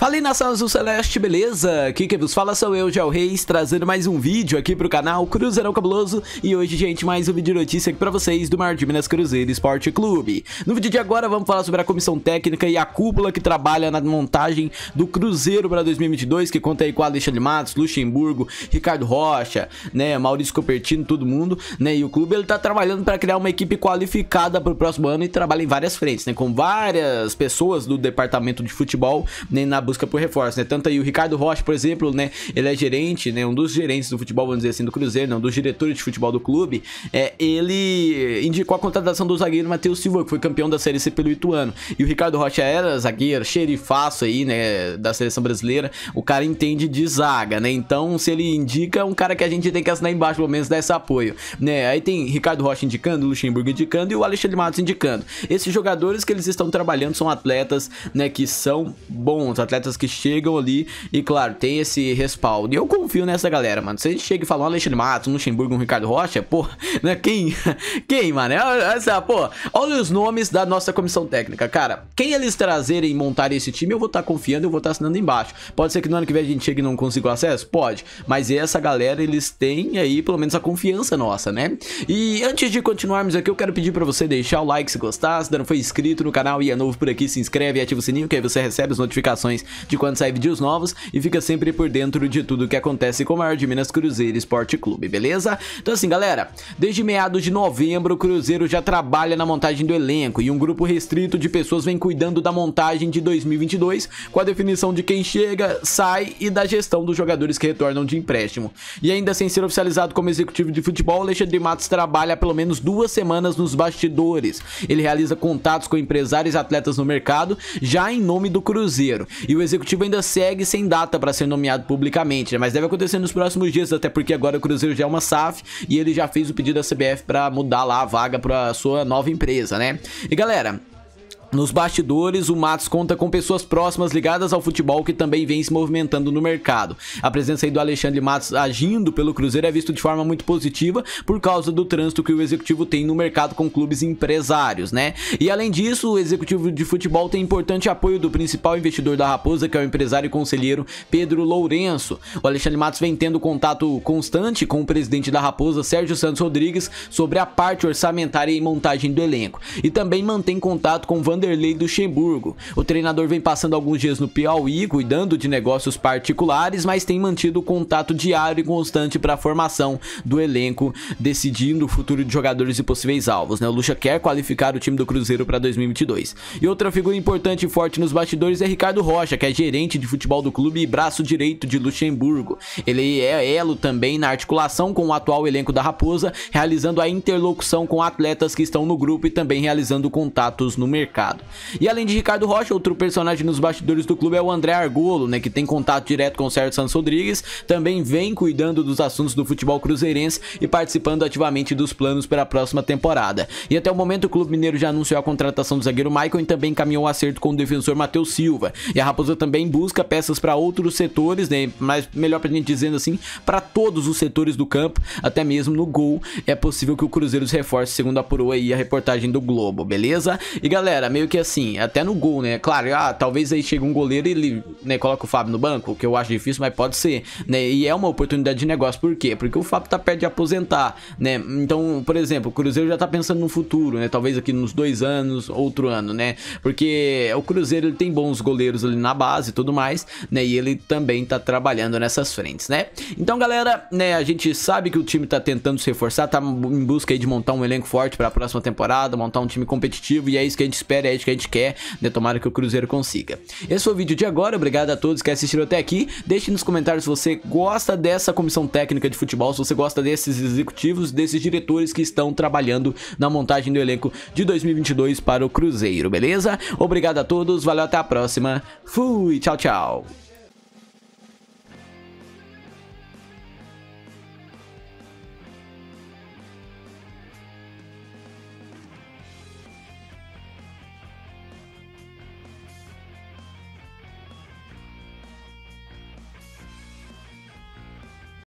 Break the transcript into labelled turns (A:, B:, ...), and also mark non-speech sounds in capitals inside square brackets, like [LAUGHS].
A: Fala aí nação azul celeste, beleza? Aqui quem vos fala sou eu, Gel Reis, trazendo mais um vídeo aqui pro canal Cruzeirão Cabuloso E hoje, gente, mais um vídeo de notícia aqui pra vocês do Mar de Minas Cruzeiro Esporte Clube No vídeo de agora vamos falar sobre a comissão técnica e a cúpula que trabalha na montagem do Cruzeiro para 2022 Que conta aí com Alexandre Matos, Luxemburgo, Ricardo Rocha, né, Maurício Copertino, todo mundo né? E o clube ele tá trabalhando para criar uma equipe qualificada pro próximo ano e trabalha em várias frentes, né Com várias pessoas do departamento de futebol, né, na busca por reforço, né? Tanto aí o Ricardo Rocha, por exemplo, né? Ele é gerente, né? Um dos gerentes do futebol, vamos dizer assim, do Cruzeiro, não, né? dos diretores de futebol do clube. É, ele indicou a contratação do zagueiro Matheus Silva, que foi campeão da Série C pelo Ituano. E o Ricardo Rocha era zagueiro, xerifaço aí, né? Da seleção brasileira. O cara entende de zaga, né? Então, se ele indica, é um cara que a gente tem que assinar embaixo, pelo menos, dar esse apoio, né? Aí tem Ricardo Rocha indicando, Luxemburgo indicando e o Alexandre Matos indicando. Esses jogadores que eles estão trabalhando são atletas, né? Que são bons, atletas atletas que chegam ali e, claro, tem esse respaldo. E eu confio nessa galera, mano. Se a gente chega e fala um Alexandre Matos, um Luxemburgo, um Ricardo Rocha, pô, [LAUGHS] né? Quem? [LAUGHS] Quem, mano? É, é, essa, pô, olha os nomes da nossa comissão técnica, cara. Quem eles trazerem e montar esse time, eu vou estar tá confiando, eu vou estar tá assinando embaixo. Pode ser que no ano que vem a gente chegue e não consiga o acesso? Pode. Mas essa galera, eles têm aí pelo menos a confiança nossa, né? E antes de continuarmos aqui, eu quero pedir pra você deixar o like se gostar, se ainda não foi inscrito no canal e é novo por aqui, se inscreve e ativa o sininho que aí você recebe as notificações de quando sai vídeos novos e fica sempre por dentro de tudo que acontece com o maior de Minas Cruzeiro Esporte Clube, beleza? Então assim, galera, desde meados de novembro o Cruzeiro já trabalha na montagem do elenco e um grupo restrito de pessoas vem cuidando da montagem de 2022 com a definição de quem chega, sai e da gestão dos jogadores que retornam de empréstimo. E ainda sem ser oficializado como executivo de futebol, Alexandre Matos trabalha pelo menos duas semanas nos bastidores. Ele realiza contatos com empresários e atletas no mercado, já em nome do Cruzeiro. E o executivo ainda segue sem data para ser nomeado publicamente, né? mas deve acontecer nos próximos dias, até porque agora o Cruzeiro já é uma SAF e ele já fez o pedido da CBF para mudar lá a vaga para sua nova empresa, né? E galera, nos bastidores, o Matos conta com pessoas próximas ligadas ao futebol que também vem se movimentando no mercado. A presença aí do Alexandre Matos agindo pelo Cruzeiro é visto de forma muito positiva por causa do trânsito que o executivo tem no mercado com clubes empresários, né? E além disso, o executivo de futebol tem importante apoio do principal investidor da Raposa, que é o empresário e conselheiro Pedro Lourenço. O Alexandre Matos vem tendo contato constante com o presidente da Raposa, Sérgio Santos Rodrigues, sobre a parte orçamentária e montagem do elenco. E também mantém contato com Van Vanderlei Luxemburgo. O treinador vem passando alguns dias no Piauí, cuidando de negócios particulares, mas tem mantido contato diário e constante para a formação do elenco, decidindo o futuro de jogadores e possíveis alvos. Né? O Lucha quer qualificar o time do Cruzeiro para 2022. E outra figura importante e forte nos bastidores é Ricardo Rocha, que é gerente de futebol do clube e braço direito de Luxemburgo. Ele é elo também na articulação com o atual elenco da Raposa, realizando a interlocução com atletas que estão no grupo e também realizando contatos no mercado mercado. E além de Ricardo Rocha, outro personagem nos bastidores do clube é o André Argolo, né, que tem contato direto com o Sérgio Santos Rodrigues, também vem cuidando dos assuntos do futebol cruzeirense e participando ativamente dos planos para a próxima temporada. E até o momento o clube mineiro já anunciou a contratação do zagueiro Michael e também caminhou o um acerto com o defensor Matheus Silva. E a Raposa também busca peças para outros setores, né, mas melhor pra gente dizendo assim, para todos os setores do campo, até mesmo no gol, é possível que o Cruzeiro se reforce, segundo apurou aí a reportagem do Globo, beleza? E galera, meio que assim, até no gol, né? Claro, ah, talvez aí chegue um goleiro e ele né, coloca o Fábio no banco, que eu acho difícil, mas pode ser, né? E é uma oportunidade de negócio, por quê? Porque o Fábio tá perto de aposentar, né? Então, por exemplo, o Cruzeiro já tá pensando no futuro, né? Talvez aqui nos dois anos, outro ano, né? Porque o Cruzeiro ele tem bons goleiros ali na base e tudo mais, né? E ele também tá trabalhando nessas frentes, né? Então, galera, né, a gente sabe que o time tá tentando se reforçar, tá em busca aí de montar um elenco forte para a próxima temporada, montar um time competitivo e é isso que a gente espera que a gente quer, né? Tomara que o Cruzeiro consiga. Esse foi o vídeo de agora, obrigado a todos que assistiram até aqui. Deixe nos comentários se você gosta dessa comissão técnica de futebol, se você gosta desses executivos, desses diretores que estão trabalhando na montagem do elenco de 2022 para o Cruzeiro, beleza? Obrigado a todos, valeu, até a próxima. Fui, tchau, tchau.